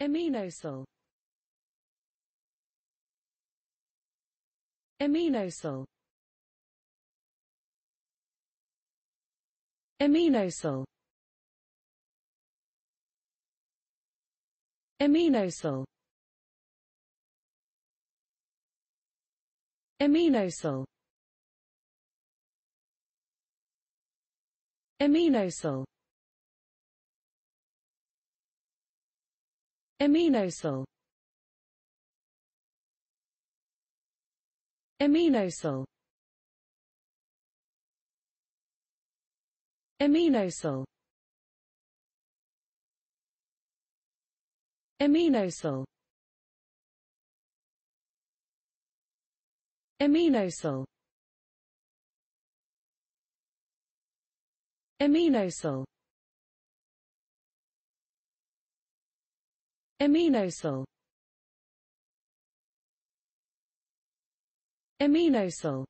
Aminosal Aminosal Aminosal Aminosal Aminosal Aminosal Aminosal Aminosal Aminosal Aminosal Aminosal Aminosal Aminosyl Aminosyl